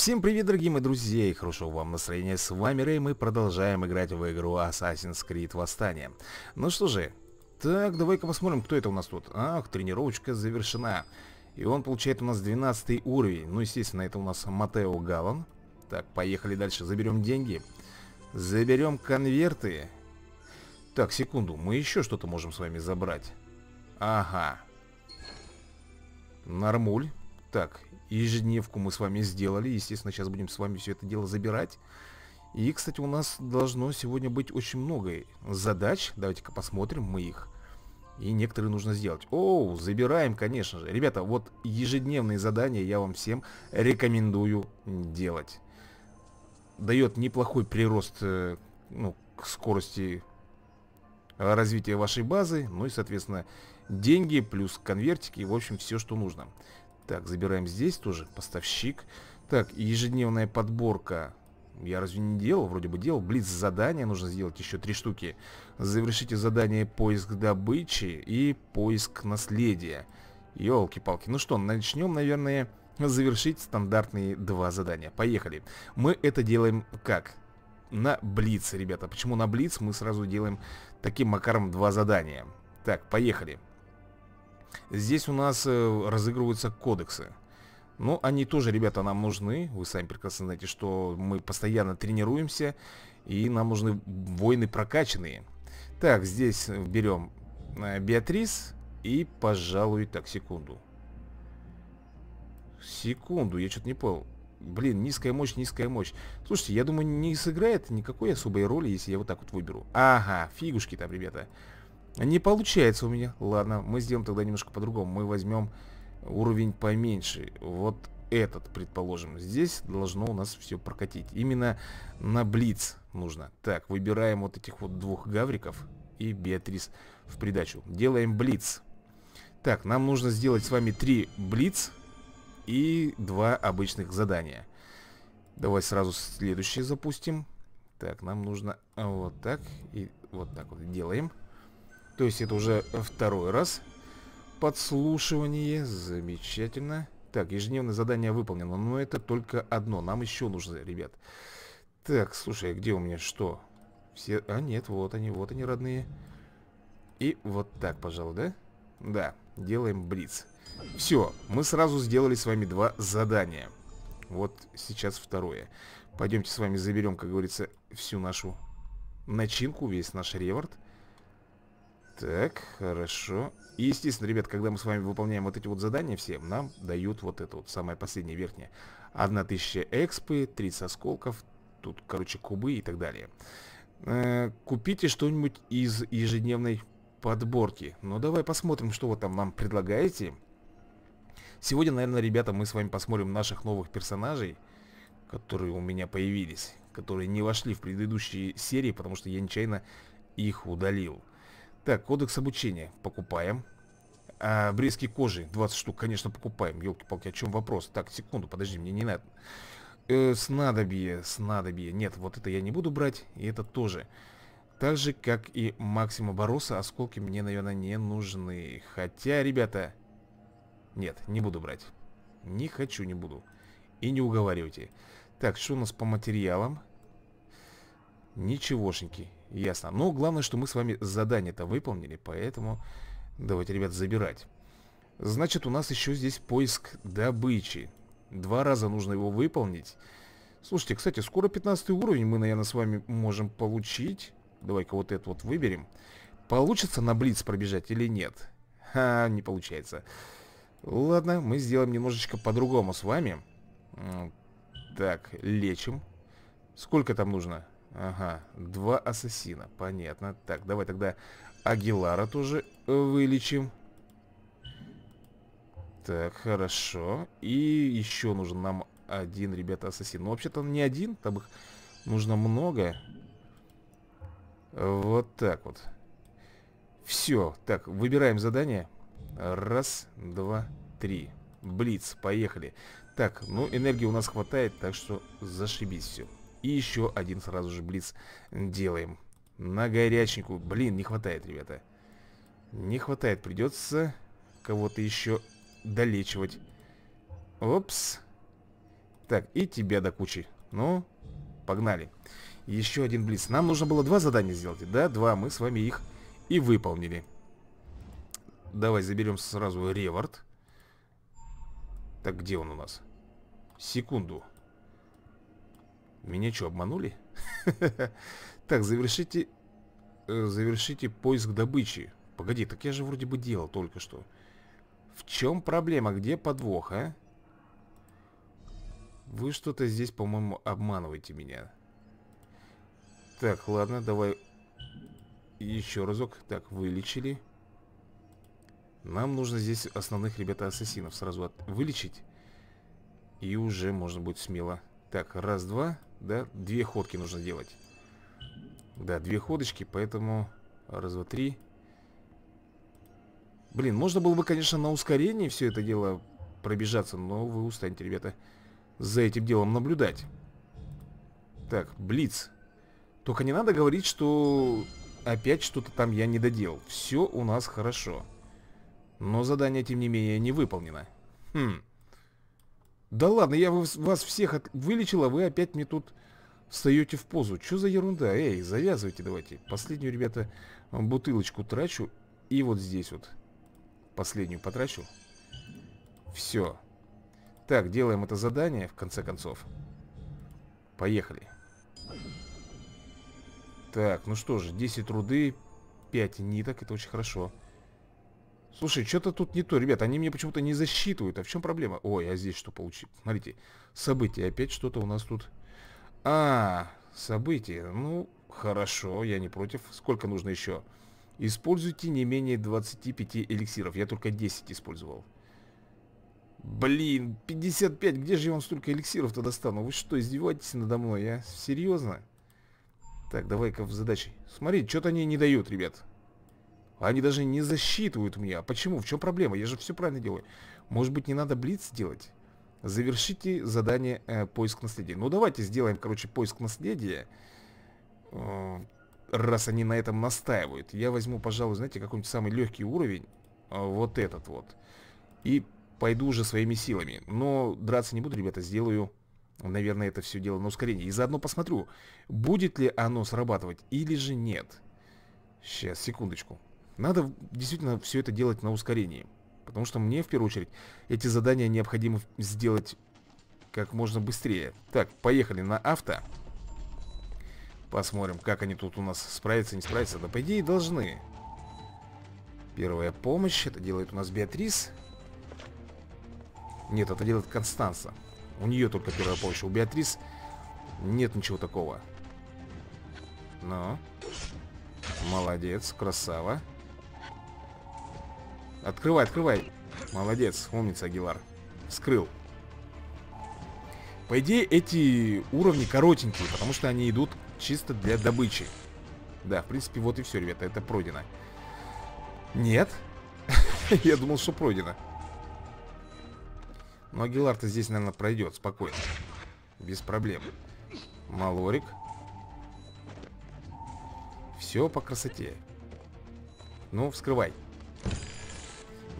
Всем привет, дорогие мои друзья, и хорошего вам настроения. С вами Рэй, мы продолжаем играть в игру Assassin's Creed Восстание. Ну что же, так, давай-ка посмотрим, кто это у нас тут. Ах, тренировочка завершена. И он получает у нас 12 уровень. Ну, естественно, это у нас Матео Галан. Так, поехали дальше, заберем деньги. Заберем конверты. Так, секунду, мы еще что-то можем с вами забрать. Ага. Нормуль. Так, ежедневку мы с вами сделали. Естественно, сейчас будем с вами все это дело забирать. И, кстати, у нас должно сегодня быть очень много задач. Давайте-ка посмотрим мы их. И некоторые нужно сделать. Оу, забираем, конечно же. Ребята, вот ежедневные задания я вам всем рекомендую делать. Дает неплохой прирост э, ну, к скорости развития вашей базы. Ну и, соответственно, деньги плюс конвертики. В общем, все, что нужно. Так, забираем здесь тоже. Поставщик. Так, ежедневная подборка. Я разве не делал? Вроде бы делал. Блиц задание нужно сделать еще три штуки. Завершите задание поиск добычи и поиск наследия. Елки-палки. Ну что, начнем, наверное, завершить стандартные два задания. Поехали. Мы это делаем как? На Блиц, ребята. Почему на Блиц мы сразу делаем таким макаром два задания? Так, поехали. Здесь у нас э, разыгрываются кодексы. Но ну, они тоже, ребята, нам нужны. Вы сами прекрасно знаете, что мы постоянно тренируемся. И нам нужны воины прокачанные. Так, здесь э, берем э, Беатрис. И, пожалуй, так, секунду. Секунду, я что-то не понял. Блин, низкая мощь, низкая мощь. Слушайте, я думаю, не сыграет никакой особой роли, если я вот так вот выберу. Ага, фигушки там, ребята. Ребята. Не получается у меня. Ладно, мы сделаем тогда немножко по-другому. Мы возьмем уровень поменьше. Вот этот, предположим. Здесь должно у нас все прокатить. Именно на Блиц нужно. Так, выбираем вот этих вот двух гавриков и Беатрис в придачу. Делаем Блиц. Так, нам нужно сделать с вами три Блиц и два обычных задания. Давай сразу следующее запустим. Так, нам нужно вот так и вот так вот делаем. То есть это уже второй раз подслушивание. Замечательно. Так, ежедневное задание выполнено, но это только одно. Нам еще нужно, ребят. Так, слушай, а где у меня что? Все... А, нет, вот они, вот они, родные. И вот так, пожалуй, да? Да, делаем блиц. Все, мы сразу сделали с вами два задания. Вот сейчас второе. Пойдемте с вами заберем, как говорится, всю нашу начинку, весь наш реворд. Так, хорошо. И, естественно, ребят, когда мы с вами выполняем вот эти вот задания все, нам дают вот это вот, самое последнее верхнее. 1000 экспы, 30 осколков, тут, короче, кубы и так далее. Э -э купите что-нибудь из ежедневной подборки. Ну, давай посмотрим, что вы там нам предлагаете. Сегодня, наверное, ребята, мы с вами посмотрим наших новых персонажей, которые у меня появились, которые не вошли в предыдущие серии, потому что я нечаянно их удалил. Так, кодекс обучения. Покупаем. А, обрезки кожи. 20 штук, конечно, покупаем. Елки-палки, о чем вопрос? Так, секунду, подожди, мне не надо. Э, снадобье, снадобье. Нет, вот это я не буду брать. И это тоже. Так же, как и Максима Бороса, осколки мне, наверное, не нужны. Хотя, ребята... Нет, не буду брать. Не хочу, не буду. И не уговаривайте. Так, что у нас по материалам? Ничегошеньки. Ясно. Но ну, главное, что мы с вами задание-то выполнили, поэтому давайте, ребят, забирать. Значит, у нас еще здесь поиск добычи. Два раза нужно его выполнить. Слушайте, кстати, скоро 15 уровень мы, наверное, с вами можем получить. Давай-ка вот это вот выберем. Получится на Блиц пробежать или нет? Ха, не получается. Ладно, мы сделаем немножечко по-другому с вами. Так, лечим. Сколько там нужно? Ага, два ассасина, понятно Так, давай тогда Агилара тоже э, вылечим Так, хорошо И еще нужен нам один, ребята, ассасин Ну вообще-то не один, там их нужно много Вот так вот Все, так, выбираем задание Раз, два, три Блиц, поехали Так, ну энергии у нас хватает, так что зашибись все и еще один сразу же блиц делаем. На горяченьку. Блин, не хватает, ребята. Не хватает. Придется кого-то еще долечивать. Опс. Так, и тебя до кучи. Ну, погнали. Еще один блиц. Нам нужно было два задания сделать. Да, два. Мы с вами их и выполнили. Давай заберем сразу ревард. Так, где он у нас? Секунду. Меня что, обманули? Так, завершите... Э, завершите поиск добычи. Погоди, так я же вроде бы делал только что. В чем проблема? Где подвох, а? Вы что-то здесь, по-моему, обманываете меня. Так, ладно, давай еще разок. Так, вылечили. Нам нужно здесь основных, ребята, ассасинов сразу от... вылечить. И уже можно будет смело. Так, раз, два да? Две ходки нужно делать. Да, две ходочки, поэтому... Раз, два, три. Блин, можно было бы, конечно, на ускорении все это дело пробежаться, но вы устанете, ребята, за этим делом наблюдать. Так, Блиц. Только не надо говорить, что опять что-то там я не доделал. Все у нас хорошо. Но задание, тем не менее, не выполнено. Хм... Да ладно, я вас всех от... вылечила, вы опять мне тут встаете в позу. Что за ерунда? Эй, завязывайте давайте. Последнюю, ребята, бутылочку трачу. И вот здесь вот последнюю потрачу. Все. Так, делаем это задание, в конце концов. Поехали. Так, ну что же, 10 руды, 5 ниток, это очень хорошо. Хорошо. Слушай, что-то тут не то, ребят, они мне почему-то не засчитывают. А в чем проблема? Ой, а здесь что получить? Смотрите, события, опять что-то у нас тут. А, события, ну, хорошо, я не против. Сколько нужно еще? Используйте не менее 25 эликсиров. Я только 10 использовал. Блин, 55, где же я вам столько эликсиров-то достану? Вы что, издеваетесь надо мной, а? Серьезно? Так, давай-ка в задачи. Смотри, что-то они не дают, ребят. Они даже не засчитывают меня. А почему? В чем проблема? Я же все правильно делаю. Может быть, не надо блиц делать? Завершите задание э, поиск наследия. Ну, давайте сделаем, короче, поиск наследия. Э, раз они на этом настаивают. Я возьму, пожалуй, знаете, какой-нибудь самый легкий уровень. Э, вот этот вот. И пойду уже своими силами. Но драться не буду, ребята, сделаю... Наверное, это все дело на ускорение. И заодно посмотрю, будет ли оно срабатывать или же нет. Сейчас, секундочку. Надо действительно все это делать на ускорении. Потому что мне, в первую очередь, эти задания необходимо сделать как можно быстрее. Так, поехали на авто. Посмотрим, как они тут у нас справятся, не справятся. Да, по идее, должны. Первая помощь. Это делает у нас Беатрис. Нет, это делает Констанца. У нее только первая помощь. А у Беатрис нет ничего такого. Но. Ну, молодец, красава. Открывай, открывай. Молодец, умница, Агилар. Вскрыл. По идее, эти уровни коротенькие, потому что они идут чисто для добычи. Да, в принципе, вот и все, ребята, это пройдено. Нет. Я думал, что пройдено. Но Агилар-то здесь, наверное, пройдет спокойно. Без проблем. Малорик. Все по красоте. Ну, вскрывай.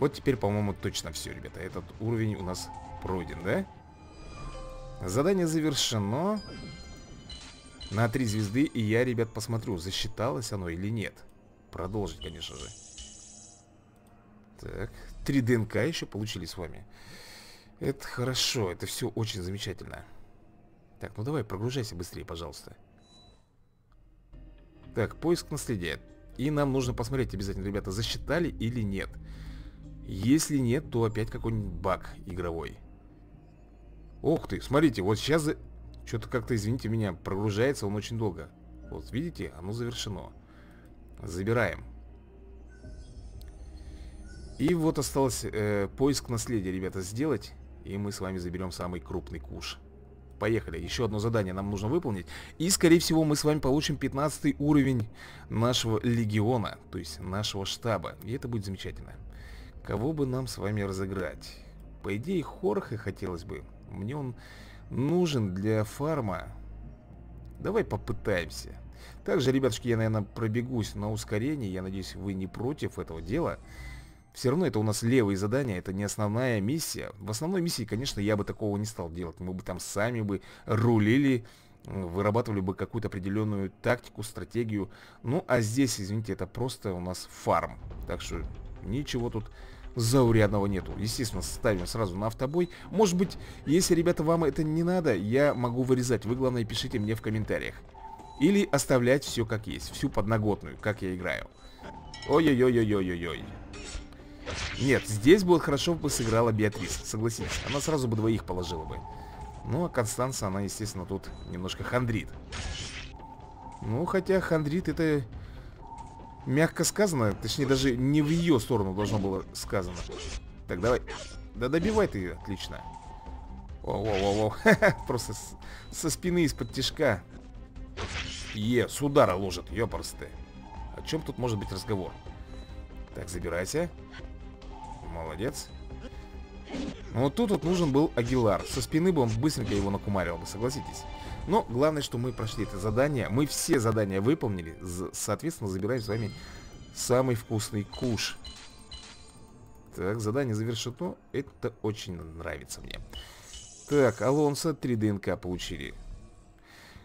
Вот теперь, по-моему, точно все, ребята. Этот уровень у нас пройден, да? Задание завершено. На три звезды, и я, ребят, посмотрю, засчиталось оно или нет. Продолжить, конечно же. Так, три ДНК еще получили с вами. Это хорошо, это все очень замечательно. Так, ну давай, прогружайся быстрее, пожалуйста. Так, поиск наследия. И нам нужно посмотреть обязательно, ребята, засчитали или нет. Нет. Если нет, то опять какой-нибудь баг игровой. Ох ты, смотрите, вот сейчас... Что-то как-то, извините меня, прогружается он очень долго. Вот, видите, оно завершено. Забираем. И вот осталось э, поиск наследия, ребята, сделать. И мы с вами заберем самый крупный куш. Поехали, еще одно задание нам нужно выполнить. И, скорее всего, мы с вами получим 15 уровень нашего легиона, то есть нашего штаба. И это будет замечательно. Кого бы нам с вами разыграть? По идее, Хорха хотелось бы. Мне он нужен для фарма. Давай попытаемся. Также, ребятушки, я, наверное, пробегусь на ускорение. Я надеюсь, вы не против этого дела. Все равно это у нас левые задания, это не основная миссия. В основной миссии, конечно, я бы такого не стал делать. Мы бы там сами бы рулили, вырабатывали бы какую-то определенную тактику, стратегию. Ну, а здесь, извините, это просто у нас фарм. Так что Ничего тут заурядного нету Естественно, ставим сразу на автобой Может быть, если, ребята, вам это не надо Я могу вырезать, вы, главное, пишите мне в комментариях Или оставлять все как есть Всю подноготную, как я играю Ой-ой-ой-ой-ой-ой Нет, здесь бы хорошо бы сыграла Беатрис Согласитесь, она сразу бы двоих положила бы Ну, а Констанция, она, естественно, тут немножко хандрит Ну, хотя хандрит это Мягко сказано, точнее даже не в ее сторону должно было сказано Так, давай Да добивай ты ее, отлично Воу-воу-воу Просто с, со спины из-под тяжка Е, с удара ложит, ёпорсты О чем тут может быть разговор? Так, забирайся Молодец Но ну, вот тут вот нужен был Агилар Со спины бы он быстренько его накумарил бы, согласитесь но главное, что мы прошли это задание. Мы все задания выполнили. Соответственно, забираем с вами самый вкусный куш. Так, задание завершено. Ну, это очень нравится мне. Так, Алонса 3 ДНК получили.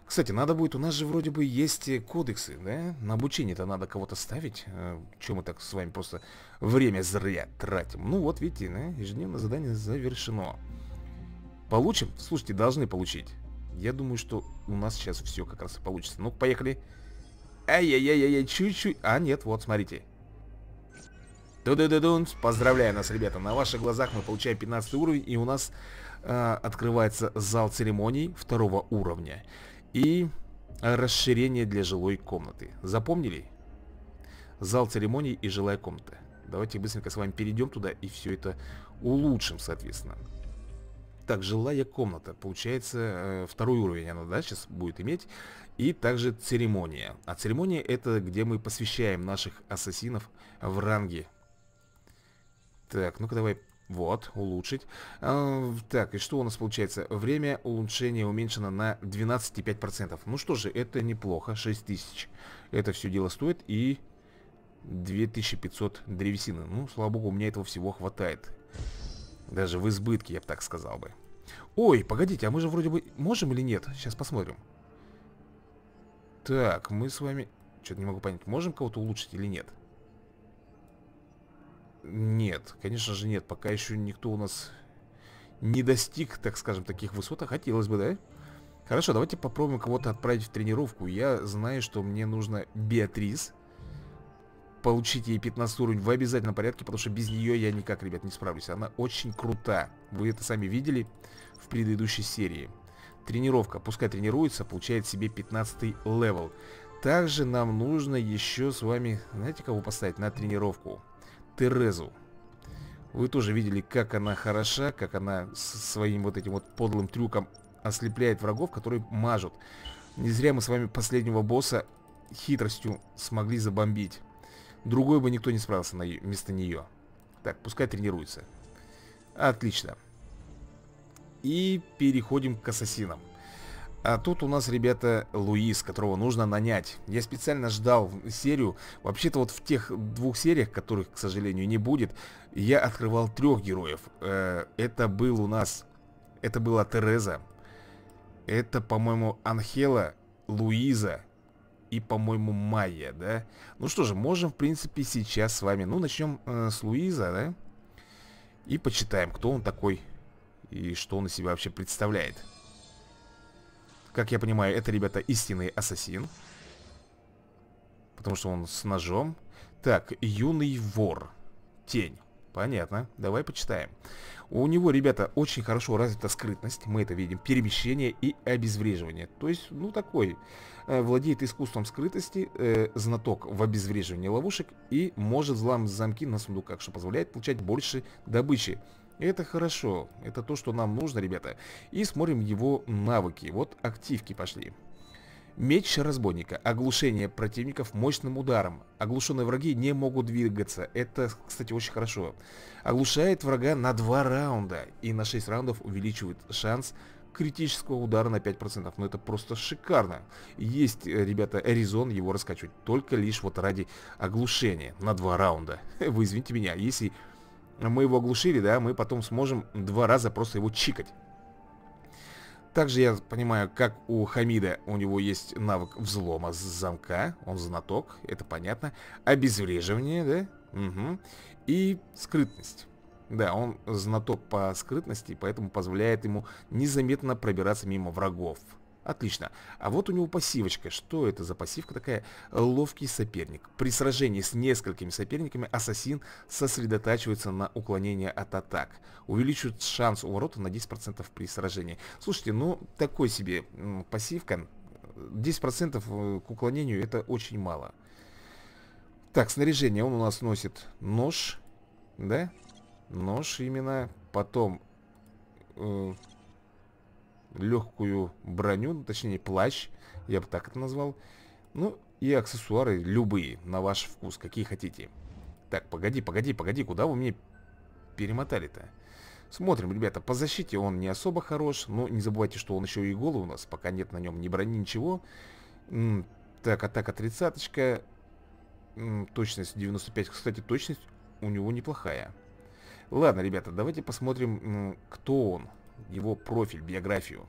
Кстати, надо будет, у нас же вроде бы есть кодексы, да? На обучение-то надо кого-то ставить. Э, Чем мы так с вами просто время зря тратим? Ну вот, видите, да? ежедневное задание завершено. Получим? Слушайте, должны получить. Я думаю, что у нас сейчас все как раз и получится. Ну, поехали. Ай-яй-яй-яй, чуть-чуть. А, нет, вот, смотрите. Ду-ду-ду-дунс. Поздравляю нас, ребята. На ваших глазах мы получаем 15 уровень, и у нас э, открывается зал церемоний второго уровня. И расширение для жилой комнаты. Запомнили? Зал церемоний и жилая комната. Давайте быстренько с вами перейдем туда и все это улучшим, соответственно. Так, жилая комната. Получается, э, второй уровень она, да, сейчас будет иметь. И также церемония. А церемония это где мы посвящаем наших ассасинов в ранге. Так, ну-ка давай... Вот, улучшить. А, так, и что у нас получается? Время улучшения уменьшено на 12,5%. Ну что же, это неплохо. 6000. Это все дело стоит. И 2500 древесины. Ну, слава богу, у меня этого всего хватает. Даже в избытке, я бы так сказал бы Ой, погодите, а мы же вроде бы можем или нет? Сейчас посмотрим Так, мы с вами... Что-то не могу понять, можем кого-то улучшить или нет? Нет, конечно же нет Пока еще никто у нас не достиг, так скажем, таких высот А хотелось бы, да? Хорошо, давайте попробуем кого-то отправить в тренировку Я знаю, что мне нужно Беатрис Беатрис получите ей 15 уровень в обязательном порядке, потому что без нее я никак, ребят, не справлюсь. Она очень крута. Вы это сами видели в предыдущей серии. Тренировка. Пускай тренируется, получает себе 15 левел. Также нам нужно еще с вами, знаете, кого поставить на тренировку? Терезу. Вы тоже видели, как она хороша, как она своим вот этим вот подлым трюком ослепляет врагов, которые мажут. Не зря мы с вами последнего босса хитростью смогли забомбить. Другой бы никто не справился на е... вместо нее. Так, пускай тренируется. Отлично. И переходим к ассасинам. А тут у нас, ребята, Луис, которого нужно нанять. Я специально ждал серию. Вообще-то вот в тех двух сериях, которых, к сожалению, не будет, я открывал трех героев. Э, это был у нас... Это была Тереза. Это, по-моему, Анхела, Луиза и, по-моему, Майя, да? Ну что же, можем, в принципе, сейчас с вами... Ну, начнем э, с Луиза, да? И почитаем, кто он такой и что он из себя вообще представляет. Как я понимаю, это, ребята, истинный ассасин. Потому что он с ножом. Так, юный вор. Тень. Понятно. Давай почитаем. У него, ребята, очень хорошо развита скрытность. Мы это видим. Перемещение и обезвреживание. То есть, ну, такой Э, владеет искусством скрытости, э, знаток в обезвреживании ловушек и может взламывать замки на сундуках, что позволяет получать больше добычи. Это хорошо, это то, что нам нужно, ребята. И смотрим его навыки. Вот активки пошли. Меч разбойника. Оглушение противников мощным ударом. Оглушенные враги не могут двигаться. Это, кстати, очень хорошо. Оглушает врага на 2 раунда. И на 6 раундов увеличивает шанс критического удара на 5%. Но ну, это просто шикарно. Есть, э, ребята, резон его раскачивать. Только лишь вот ради оглушения на два раунда. Вы извините меня, если мы его оглушили, да, мы потом сможем два раза просто его чикать. Также я понимаю, как у Хамида у него есть навык взлома с замка. Он знаток, это понятно. Обезвреживание, да? Угу. И скрытность. Да, он знаток по скрытности, поэтому позволяет ему незаметно пробираться мимо врагов. Отлично. А вот у него пассивочка. Что это за пассивка такая? Ловкий соперник. При сражении с несколькими соперниками ассасин сосредотачивается на уклонении от атак. Увеличивает шанс уворота на 10% при сражении. Слушайте, ну, такой себе пассивка. 10% э, к уклонению это очень мало. Так, снаряжение. Он у нас носит нож, да? Нож именно. Потом э, легкую броню, ну, точнее плащ, я бы так это назвал. Ну и аксессуары любые, на ваш вкус, какие хотите. Так, погоди, погоди, погоди, куда вы мне перемотали-то? Смотрим, ребята, по защите он не особо хорош, но не забывайте, что он еще и голый у нас, пока нет на нем ни брони, ничего. Так, атака тридцаточка, точность 95, кстати, точность у него неплохая. Ладно, ребята, давайте посмотрим, кто он, его профиль, биографию.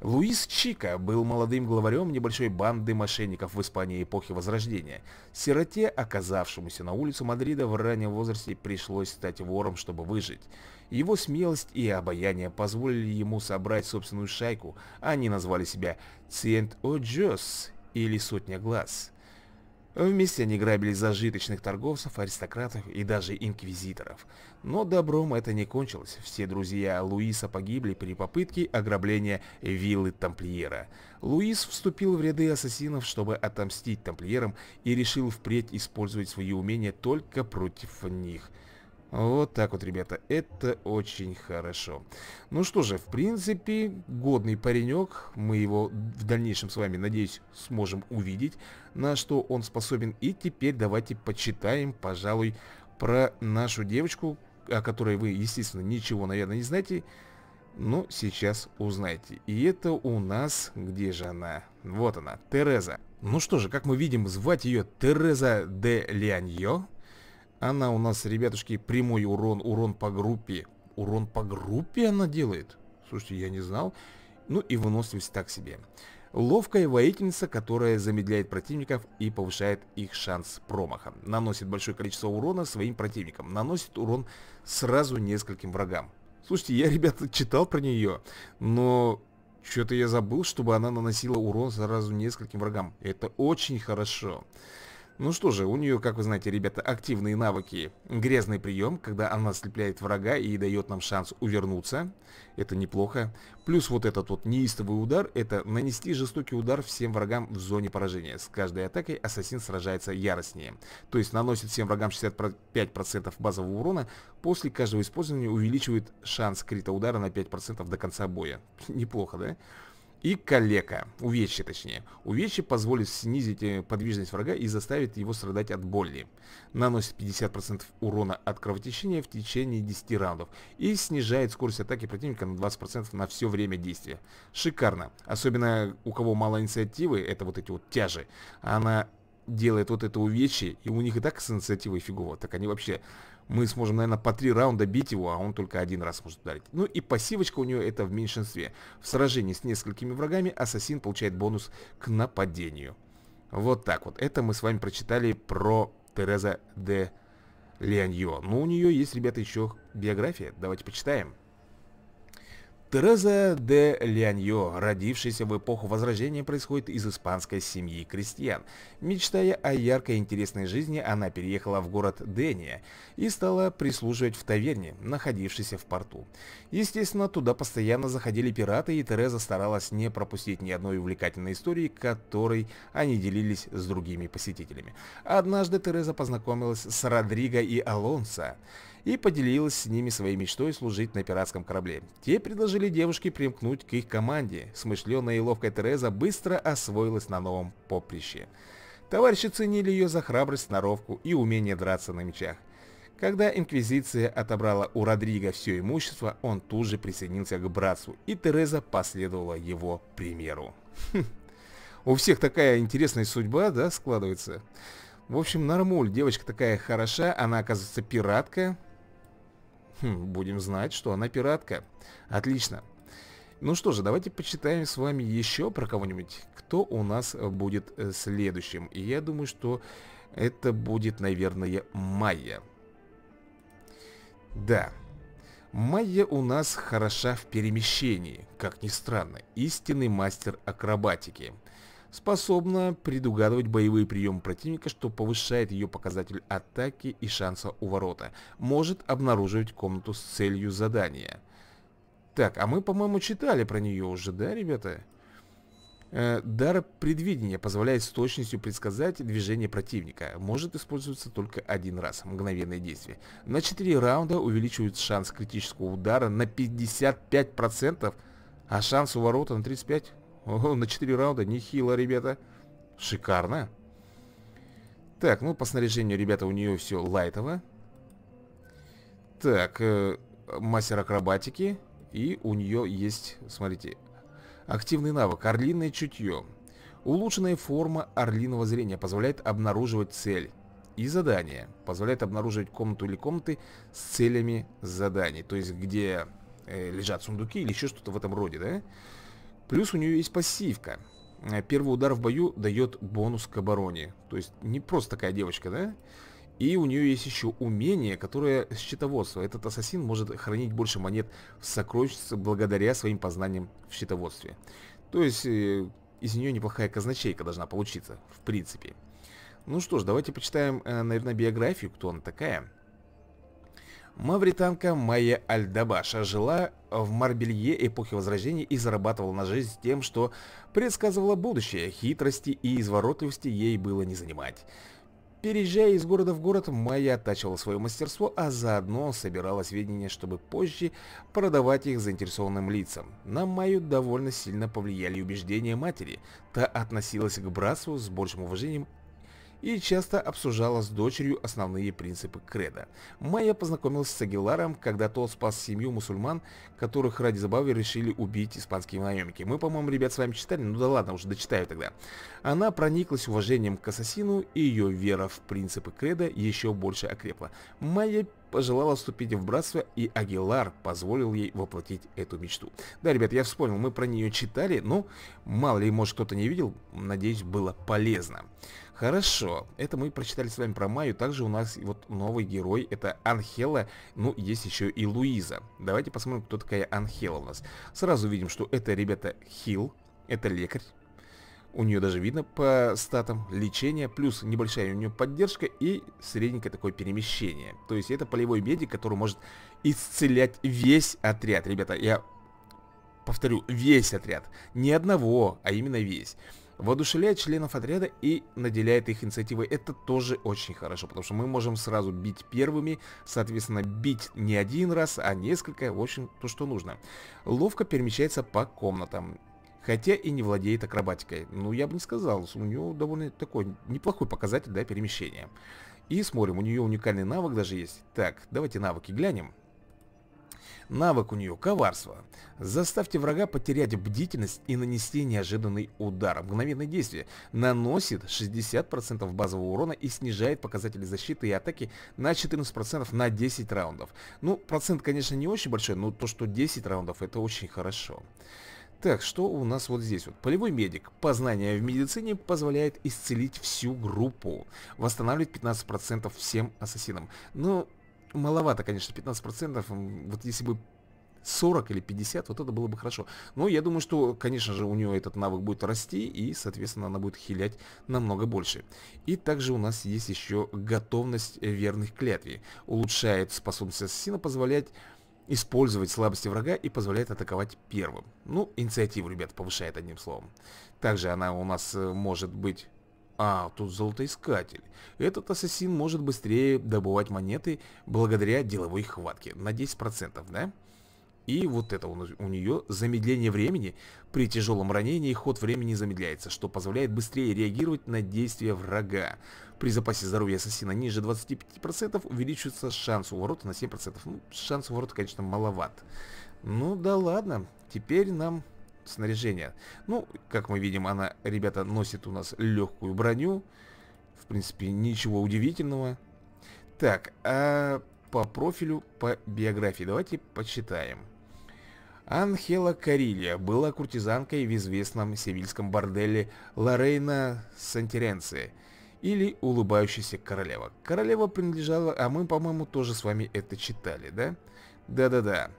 Луис Чика был молодым главарем небольшой банды мошенников в Испании эпохи Возрождения. Сироте, оказавшемуся на улицу Мадрида в раннем возрасте, пришлось стать вором, чтобы выжить. Его смелость и обаяние позволили ему собрать собственную шайку. Они назвали себя «Цент О'Джос» или «Сотня глаз». Вместе они грабили зажиточных торговцев, аристократов и даже инквизиторов. Но добром это не кончилось. Все друзья Луиса погибли при попытке ограбления виллы Тамплиера. Луис вступил в ряды ассасинов, чтобы отомстить Тамплиерам и решил впредь использовать свои умения только против них – вот так вот, ребята, это очень хорошо. Ну что же, в принципе, годный паренек, мы его в дальнейшем с вами, надеюсь, сможем увидеть, на что он способен. И теперь давайте почитаем, пожалуй, про нашу девочку, о которой вы, естественно, ничего, наверное, не знаете, но сейчас узнаете. И это у нас, где же она? Вот она, Тереза. Ну что же, как мы видим, звать ее Тереза де Лианьо. Она у нас, ребятушки, прямой урон, урон по группе. Урон по группе она делает? Слушайте, я не знал. Ну и выносливость так себе. Ловкая воительница, которая замедляет противников и повышает их шанс промаха. Наносит большое количество урона своим противникам. Наносит урон сразу нескольким врагам. Слушайте, я, ребята, читал про нее, но что-то я забыл, чтобы она наносила урон сразу нескольким врагам. Это очень хорошо. Хорошо. Ну что же, у нее, как вы знаете, ребята, активные навыки. Грязный прием, когда она слепляет врага и дает нам шанс увернуться. Это неплохо. Плюс вот этот вот неистовый удар, это нанести жестокий удар всем врагам в зоне поражения. С каждой атакой ассасин сражается яростнее. То есть наносит всем врагам 65% базового урона. После каждого использования увеличивает шанс крита удара на 5% до конца боя. Неплохо, да? И калека, увечье точнее. Увечье позволит снизить э, подвижность врага и заставит его страдать от боли. Наносит 50% урона от кровотечения в течение 10 раундов. И снижает скорость атаки противника на 20% на все время действия. Шикарно. Особенно у кого мало инициативы, это вот эти вот тяжи. Она делает вот это увечье, и у них и так с инициативой фигово. Так они вообще мы сможем, наверное, по три раунда бить его, а он только один раз может ударить. Ну и пассивочка у нее это в меньшинстве. В сражении с несколькими врагами ассасин получает бонус к нападению. Вот так вот. Это мы с вами прочитали про Тереза де Леоньо. Но ну, у нее есть, ребята, еще биография. Давайте почитаем. Тереза де Ляньо, родившаяся в эпоху Возрождения, происходит из испанской семьи крестьян. Мечтая о яркой и интересной жизни, она переехала в город Дения и стала прислуживать в таверне, находившейся в порту. Естественно, туда постоянно заходили пираты, и Тереза старалась не пропустить ни одной увлекательной истории, которой они делились с другими посетителями. Однажды Тереза познакомилась с Родриго и Алонсо и поделилась с ними своей мечтой служить на пиратском корабле. Те предложили девушке примкнуть к их команде. Смышленная и ловкая Тереза быстро освоилась на новом поприще. Товарищи ценили ее за храбрость, сноровку и умение драться на мечах. Когда Инквизиция отобрала у Родриго все имущество, он тут же присоединился к братству, и Тереза последовала его примеру. Хм. У всех такая интересная судьба, да, складывается? В общем, нормуль, девочка такая хороша, она оказывается пиратка, Хм, будем знать, что она пиратка. Отлично. Ну что же, давайте почитаем с вами еще про кого-нибудь, кто у нас э, будет э, следующим. И я думаю, что это будет, наверное, Майя. Да. Майя у нас хороша в перемещении, как ни странно, истинный мастер акробатики способна предугадывать боевые приемы противника, что повышает ее показатель атаки и шанса у ворота. Может обнаруживать комнату с целью задания. Так, а мы, по-моему, читали про нее уже, да, ребята? Э, дар предвидения позволяет с точностью предсказать движение противника. Может использоваться только один раз, мгновенное действие. На 4 раунда увеличивает шанс критического удара на 55%, а шанс у ворота на 35%. Ого, на 4 раунда, нехило, ребята Шикарно Так, ну по снаряжению, ребята, у нее все лайтово Так, э, мастер акробатики И у нее есть, смотрите Активный навык, орлиное чутье Улучшенная форма орлиного зрения позволяет обнаруживать цель и задание, Позволяет обнаруживать комнату или комнаты с целями заданий. То есть, где э, лежат сундуки или еще что-то в этом роде, да? Плюс у нее есть пассивка. Э, первый удар в бою дает бонус к обороне. То есть не просто такая девочка, да? И у нее есть еще умение, которое счетоводство. Этот ассасин может хранить больше монет в сокровищнице благодаря своим познаниям в счетоводстве. То есть э, из нее неплохая казначейка должна получиться, в принципе. Ну что ж, давайте почитаем, э, наверное, биографию, кто она такая. Мавританка Майя Альдабаша жила в Марбелье эпохи Возрождения и зарабатывала на жизнь тем, что предсказывала будущее, хитрости и изворотливости ей было не занимать. Переезжая из города в город, Майя оттачивала свое мастерство, а заодно собирала сведения, чтобы позже продавать их заинтересованным лицам. На Майю довольно сильно повлияли убеждения матери. Та относилась к братству с большим уважением и часто обсуждала с дочерью основные принципы креда. Майя познакомилась с Агиларом, когда тот спас семью мусульман, которых ради забавы решили убить испанские наемники. Мы, по-моему, ребят, с вами читали, ну да ладно, уже дочитаю тогда. Она прониклась уважением к ассасину, и ее вера в принципы креда еще больше окрепла. Майя пожелала вступить в братство, и Агилар позволил ей воплотить эту мечту. Да, ребят, я вспомнил, мы про нее читали, но мало ли, может, кто-то не видел, надеюсь, было полезно. Хорошо, это мы прочитали с вами про Майю. Также у нас вот новый герой, это Анхела, ну, есть еще и Луиза. Давайте посмотрим, кто такая Анхела у нас. Сразу видим, что это, ребята, Хил, это лекарь. У нее даже видно по статам лечение, плюс небольшая у нее поддержка и средненькое такое перемещение. То есть это полевой медик, который может исцелять весь отряд. Ребята, я повторю, весь отряд. Не одного, а именно весь воодушевляет членов отряда и наделяет их инициативой. Это тоже очень хорошо, потому что мы можем сразу бить первыми, соответственно, бить не один раз, а несколько, в общем, то, что нужно. Ловко перемещается по комнатам. Хотя и не владеет акробатикой. Ну, я бы не сказал, у нее довольно такой неплохой показатель, да, перемещения. И смотрим, у нее уникальный навык даже есть. Так, давайте навыки глянем. Навык у нее коварство. Заставьте врага потерять бдительность и нанести неожиданный удар. Мгновенное действие. Наносит 60% базового урона и снижает показатели защиты и атаки на 14% на 10 раундов. Ну, процент, конечно, не очень большой, но то, что 10 раундов, это очень хорошо. Так, что у нас вот здесь вот? Полевой медик. Познание в медицине позволяет исцелить всю группу. восстанавливать 15% всем ассасинам. Ну, маловато, конечно, 15%. Вот если бы 40 или 50, вот это было бы хорошо. Но я думаю, что, конечно же, у нее этот навык будет расти, и, соответственно, она будет хилять намного больше. И также у нас есть еще готовность верных клятве. Улучшает способность ассасина позволять использовать слабости врага и позволяет атаковать первым. Ну, инициативу, ребят, повышает одним словом. Также она у нас э, может быть а, тут золотоискатель. Этот ассасин может быстрее добывать монеты благодаря деловой хватке. На 10%, да? И вот это у, у нее замедление времени. При тяжелом ранении ход времени замедляется, что позволяет быстрее реагировать на действия врага. При запасе здоровья ассасина ниже 25% увеличивается шанс уворота на 7%. Ну, шанс уворота, конечно, маловат. Ну да ладно, теперь нам снаряжения. Ну, как мы видим, она, ребята, носит у нас легкую броню. В принципе, ничего удивительного. Так, а по профилю, по биографии давайте почитаем. Анхела Карилья была куртизанкой в известном севильском борделе Лорейна Сантеренции или улыбающаяся королева. Королева принадлежала, а мы, по-моему, тоже с вами это читали, да? Да-да-да,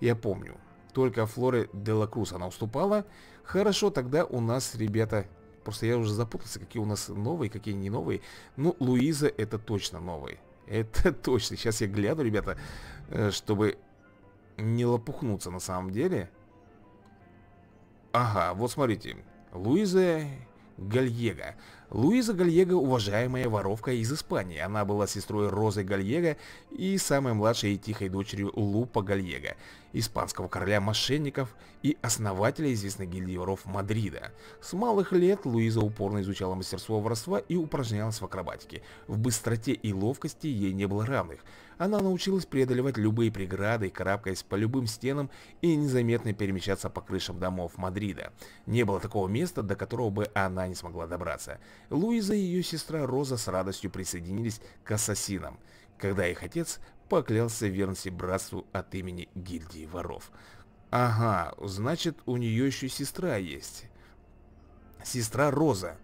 я помню только Флоры Делакрус она уступала. Хорошо, тогда у нас, ребята... Просто я уже запутался, какие у нас новые, какие не новые. Ну, Луиза это точно новый, Это точно. Сейчас я гляну, ребята, э, чтобы не лопухнуться на самом деле. Ага, вот смотрите. Луиза Гальега. Луиза Гальего – уважаемая воровка из Испании. Она была сестрой Розы Гальего и самой младшей и тихой дочерью Лупа Гальего, испанского короля мошенников и основателя известной гильдии воров Мадрида. С малых лет Луиза упорно изучала мастерство воровства и упражнялась в акробатике. В быстроте и ловкости ей не было равных. Она научилась преодолевать любые преграды, карабкаясь по любым стенам и незаметно перемещаться по крышам домов Мадрида. Не было такого места, до которого бы она не смогла добраться. Луиза и ее сестра Роза с радостью присоединились к ассасинам, когда их отец поклялся верности братству от имени гильдии воров. Ага, значит, у нее еще сестра есть. Сестра Роза.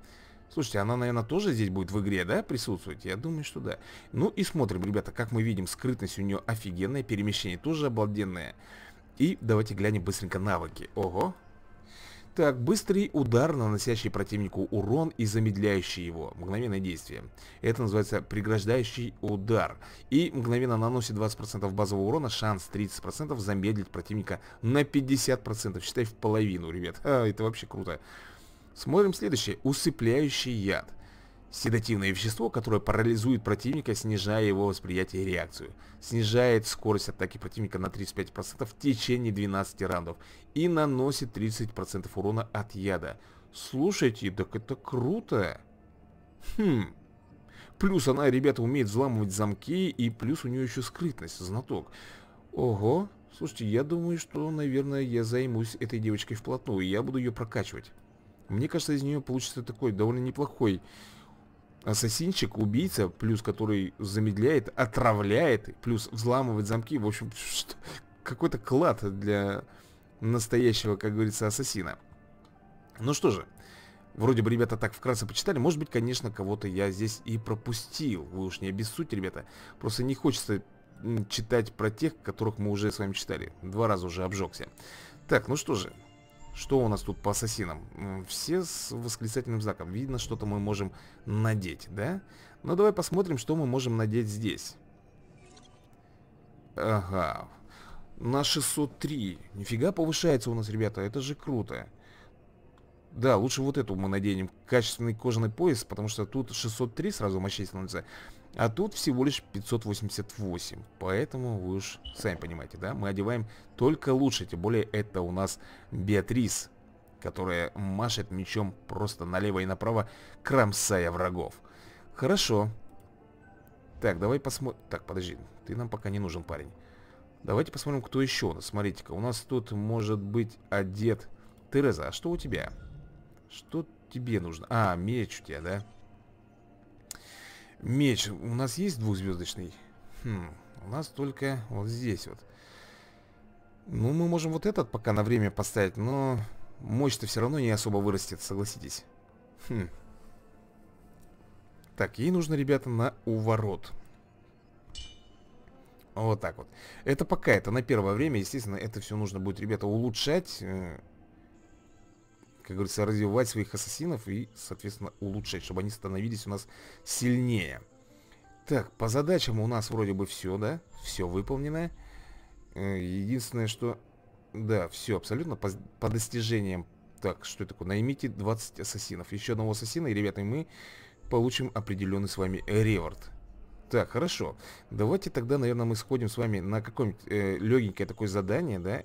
Слушайте, она, наверное, тоже здесь будет в игре, да, присутствовать? Я думаю, что да. Ну и смотрим, ребята, как мы видим, скрытность у нее офигенная, перемещение тоже обалденное. И давайте глянем быстренько навыки. Ого, так, быстрый удар, наносящий противнику урон и замедляющий его. Мгновенное действие. Это называется преграждающий удар. И мгновенно наносит 20% базового урона, шанс 30% замедлить противника на 50%. Считай в половину, ребят. А, это вообще круто. Смотрим следующее. Усыпляющий яд. Седативное вещество, которое парализует противника, снижая его восприятие и реакцию. Снижает скорость атаки противника на 35% в течение 12 раундов. И наносит 30% урона от яда. Слушайте, так это круто. Хм. Плюс она, ребята, умеет взламывать замки, и плюс у нее еще скрытность, знаток. Ого. Слушайте, я думаю, что, наверное, я займусь этой девочкой вплотную, и я буду ее прокачивать. Мне кажется, из нее получится такой довольно неплохой ассасинчик, убийца, плюс который замедляет, отравляет, плюс взламывает замки. В общем, какой-то клад для настоящего, как говорится, ассасина. Ну что же, вроде бы ребята так вкратце почитали. Может быть, конечно, кого-то я здесь и пропустил. Вы уж не обессудьте, ребята. Просто не хочется читать про тех, которых мы уже с вами читали. Два раза уже обжегся. Так, ну что же, что у нас тут по ассасинам? Все с восклицательным знаком. Видно, что-то мы можем надеть, да? Ну, давай посмотрим, что мы можем надеть здесь. Ага. На 603. Нифига повышается у нас, ребята. Это же круто. Да, лучше вот эту мы наденем. Качественный кожаный пояс, потому что тут 603 сразу мощнее становится. А тут всего лишь 588. Поэтому вы уж сами понимаете, да? Мы одеваем только лучше. Тем более это у нас Беатрис, которая машет мечом просто налево и направо, кромсая врагов. Хорошо. Так, давай посмотрим... Так, подожди. Ты нам пока не нужен, парень. Давайте посмотрим, кто еще у нас. Смотрите-ка, у нас тут может быть одет... Тереза, а что у тебя? Что тебе нужно? А, меч у тебя, да? Меч. У нас есть двухзвездочный? Хм, у нас только вот здесь вот. Ну, мы можем вот этот пока на время поставить, но мощь-то все равно не особо вырастет, согласитесь. Хм. Так, ей нужно, ребята, на уворот. Вот так вот. Это пока, это на первое время, естественно, это все нужно будет, ребята, улучшать. Э, как говорится, развивать своих ассасинов и, соответственно, улучшать, чтобы они становились у нас сильнее. Так, по задачам у нас вроде бы все, да? Все выполнено. Э, единственное, что... Да, все абсолютно по, по достижениям. Так, что это такое? Наймите 20 ассасинов. Еще одного ассасина, и, ребята, мы получим определенный с вами реворд. Так, хорошо. Давайте тогда, наверное, мы сходим с вами на какое-нибудь э, легенькое такое задание, да?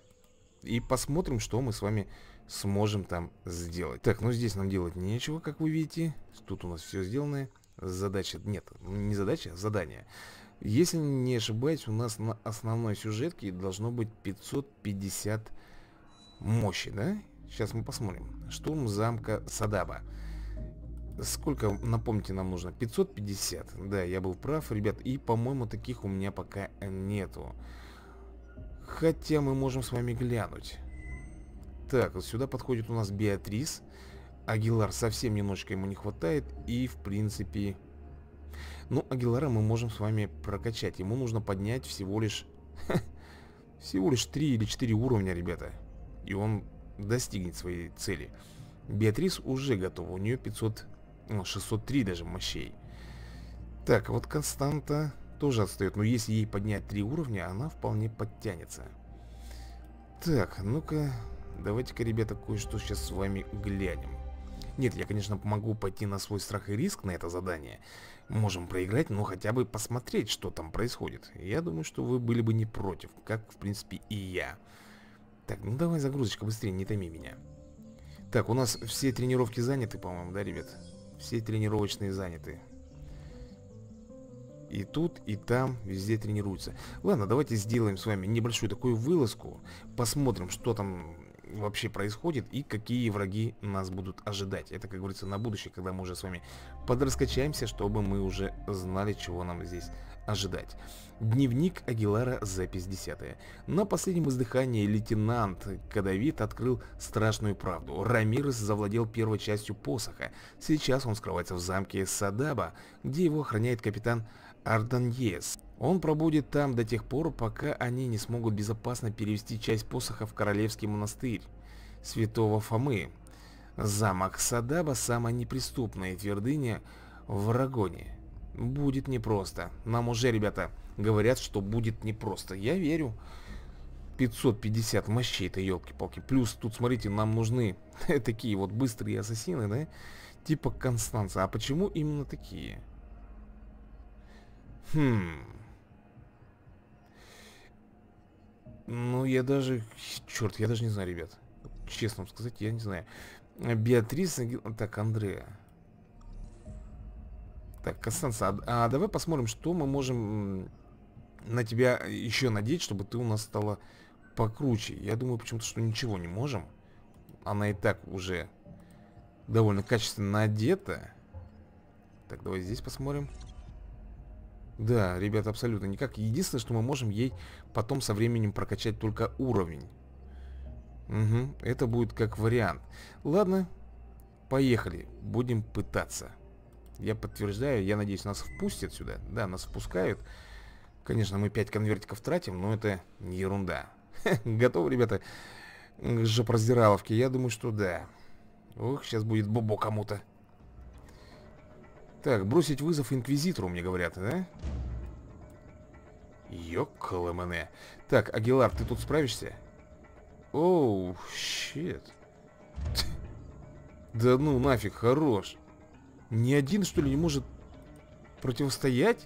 И посмотрим, что мы с вами сможем там сделать Так, ну здесь нам делать нечего, как вы видите Тут у нас все сделано Задача, нет, не задача, а задание Если не ошибаюсь, у нас на основной сюжетке должно быть 550 мощи, да? Сейчас мы посмотрим Штурм замка Садаба Сколько, напомните, нам нужно? 550, да, я был прав, ребят И, по-моему, таких у меня пока нету Хотя мы можем с вами глянуть так, сюда подходит у нас Беатрис. Агилар совсем немножечко ему не хватает. И, в принципе... Ну, Агилара мы можем с вами прокачать. Ему нужно поднять всего лишь... Всего лишь 3 или 4 уровня, ребята. И он достигнет своей цели. Беатрис уже готова. У нее 500... ну, 603 даже мощей. Так, вот Константа тоже отстает. Но если ей поднять 3 уровня, она вполне подтянется. Так, ну-ка... Давайте-ка, ребята, кое-что сейчас с вами глянем. Нет, я, конечно, помогу пойти на свой страх и риск на это задание. Можем проиграть, но хотя бы посмотреть, что там происходит. Я думаю, что вы были бы не против, как, в принципе, и я. Так, ну давай загрузочка быстрее, не томи меня. Так, у нас все тренировки заняты, по-моему, да, ребят? Все тренировочные заняты. И тут, и там, везде тренируются Ладно, давайте сделаем с вами небольшую такую вылазку Посмотрим, что там вообще происходит и какие враги нас будут ожидать. Это, как говорится, на будущее, когда мы уже с вами подраскачаемся, чтобы мы уже знали, чего нам здесь ожидать. Дневник Агилара, запись 10. На последнем издыхании лейтенант Кадавит открыл страшную правду. Рамирес завладел первой частью посоха. Сейчас он скрывается в замке Садаба, где его охраняет капитан Арданьес. Он пробудет там до тех пор, пока они не смогут безопасно перевести часть посоха в королевский монастырь святого Фомы. Замок Садаба – самая неприступная твердыня в Рагоне. Будет непросто. Нам уже, ребята, говорят, что будет непросто. Я верю. 550 мощей-то, елки-палки. Плюс тут, смотрите, нам нужны такие вот быстрые ассасины, да? Типа Констанца. А почему именно такие? Хм... Ну, я даже... Черт, я даже не знаю, ребят. Честно вам сказать, я не знаю. Беатриса, Так, Андрея. Так, Костанца, а, а давай посмотрим, что мы можем на тебя еще надеть, чтобы ты у нас стала покруче. Я думаю почему-то, что ничего не можем. Она и так уже довольно качественно одета. Так, давай здесь посмотрим. Да, ребят, абсолютно никак. Единственное, что мы можем ей потом со временем прокачать только уровень. Угу, это будет как вариант. Ладно, поехали. Будем пытаться. Я подтверждаю, я надеюсь, нас впустят сюда. Да, нас впускают. Конечно, мы 5 конвертиков тратим, но это не ерунда. Готовы, ребята, к жопроздираловке? Я думаю, что да. Ох, сейчас будет бобо кому-то. Так, бросить вызов Инквизитору, мне говорят, да? Ёккаламане. Так, Агилар, ты тут справишься? Оу, oh, щит. Да ну нафиг, хорош. Ни один, что ли, не может противостоять?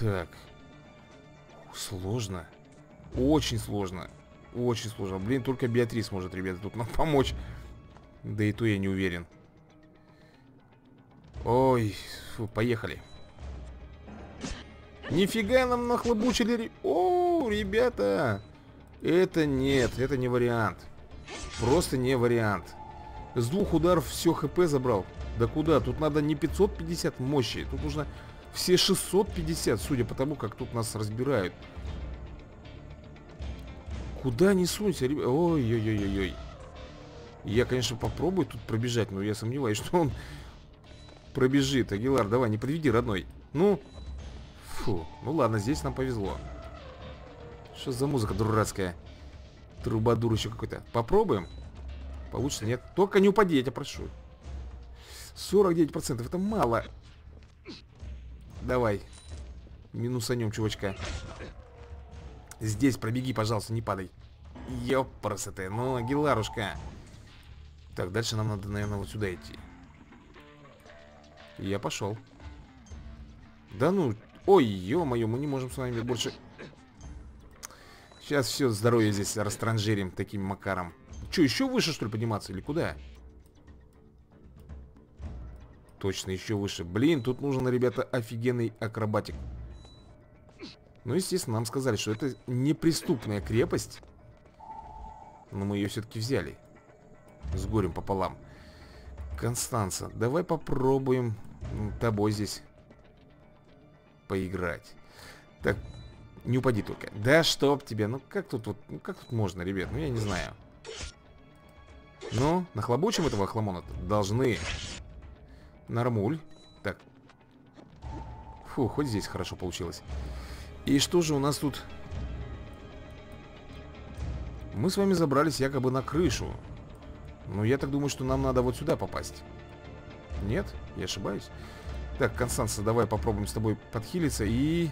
Так. Сложно. Очень сложно. Очень сложно. Блин, только Беатрис может, ребята, тут нам помочь. Да и то я не уверен. Ой, фу, поехали. Нифига нам нахлобучили... О, ребята! Это нет, это не вариант. Просто не вариант. С двух ударов все хп забрал. Да куда? Тут надо не 550 мощи. Тут нужно все 650, судя по тому, как тут нас разбирают. Куда не сунься, ой, Ой-ой-ой-ой. Я, конечно, попробую тут пробежать, но я сомневаюсь, что он пробежит. Агилар, давай, не подведи, родной. Ну, фу, ну ладно, здесь нам повезло. Что за музыка дурацкая? Трубадур еще какой-то. Попробуем? Получится, нет. Только не упади, я тебя прошу. 49%, это мало. Давай. Минусанем, чувачка. Здесь пробеги, пожалуйста, не падай. Ёпарасы ты, ну, Агиларушка. Так, дальше нам надо, наверное, вот сюда идти. Я пошел. Да ну... Ой, ё-моё, мы не можем с вами больше... Сейчас все здоровье здесь растранжирим таким макаром. Че, еще выше, что ли, подниматься? Или куда? Точно, еще выше. Блин, тут нужен, ребята, офигенный акробатик. Ну, естественно, нам сказали, что это неприступная крепость. Но мы ее все-таки взяли. С горем пополам. Констанца, давай попробуем ну, тобой здесь поиграть. Так, не упади только. Да чтоб тебе, ну как тут вот, ну как тут можно, ребят, ну я не знаю. Ну, нахлобучим этого хламона? Должны. Нормуль. Так. Фу, хоть здесь хорошо получилось. И что же у нас тут? Мы с вами забрались якобы на крышу. Но ну, я так думаю, что нам надо вот сюда попасть. Нет? Я ошибаюсь? Так, Констанция, давай попробуем с тобой подхилиться и...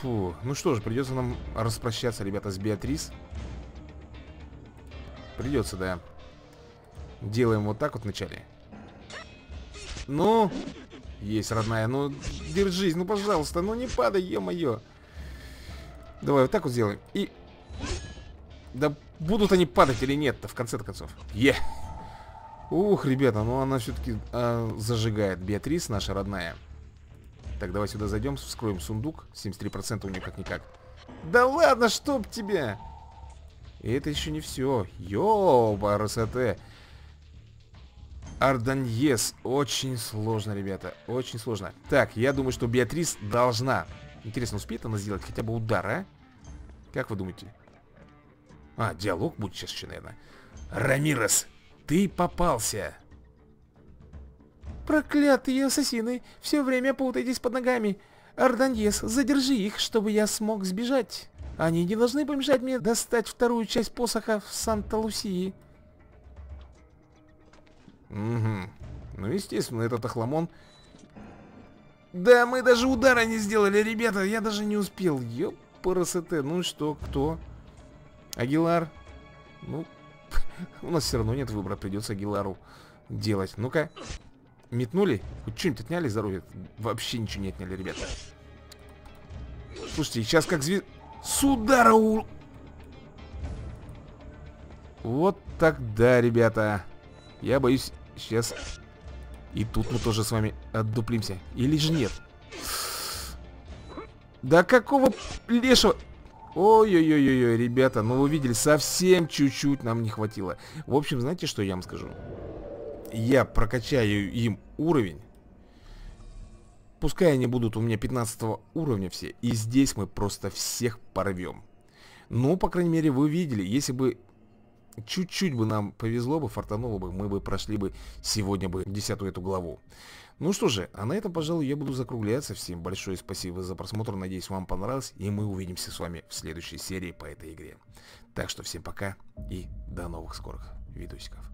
Фу, ну что же, придется нам распрощаться, ребята, с Беатрис. Придется, да. Делаем вот так вот вначале. Ну, есть, родная, ну, держись, ну, пожалуйста, ну, не падай, ё-моё. Давай вот так вот сделаем. И... Да будут они падать или нет-то, в конце то концов. Е! Yeah. Ух, ребята, ну она все-таки э, а, зажигает. Беатрис наша родная. Так, давай сюда зайдем, вскроем сундук. 73% у нее как-никак. Да ладно, чтоб тебе. И это еще не все. Ёба, красоте. Арданьес. Очень сложно, ребята. Очень сложно. Так, я думаю, что Беатрис должна. Интересно, успеет она сделать хотя бы удар, а? Как вы думаете? А, диалог будет сейчас еще, наверное. Рамирес, ты попался. Проклятые ассасины, все время путаетесь под ногами. Арданьес, задержи их, чтобы я смог сбежать. Они не должны помешать мне достать вторую часть посоха в Санта-Лусии. Угу. Ну, естественно, этот охламон... Да, мы даже удара не сделали, ребята. Я даже не успел. Ёпарасете. Ну что, кто? Агилар? Ну, у нас все равно нет выбора, придется Гилару делать. Ну-ка, метнули? Хоть что-нибудь отняли за руки? Вообще ничего не отняли, ребята. Слушайте, сейчас как звезд... С удара у... Вот тогда, ребята. Я боюсь, сейчас... И тут мы тоже с вами отдуплимся. Или же нет? Да какого лешего... Ой-ой-ой-ой, ребята, ну вы видели, совсем чуть-чуть нам не хватило. В общем, знаете, что я вам скажу? Я прокачаю им уровень. Пускай они будут у меня 15 уровня все. И здесь мы просто всех порвем. Ну, по крайней мере, вы видели, если бы чуть-чуть бы нам повезло бы, фартануло бы, мы бы прошли бы сегодня бы десятую эту главу. Ну что же, а на этом, пожалуй, я буду закругляться. Всем большое спасибо за просмотр. Надеюсь, вам понравилось. И мы увидимся с вами в следующей серии по этой игре. Так что всем пока и до новых скорых видосиков.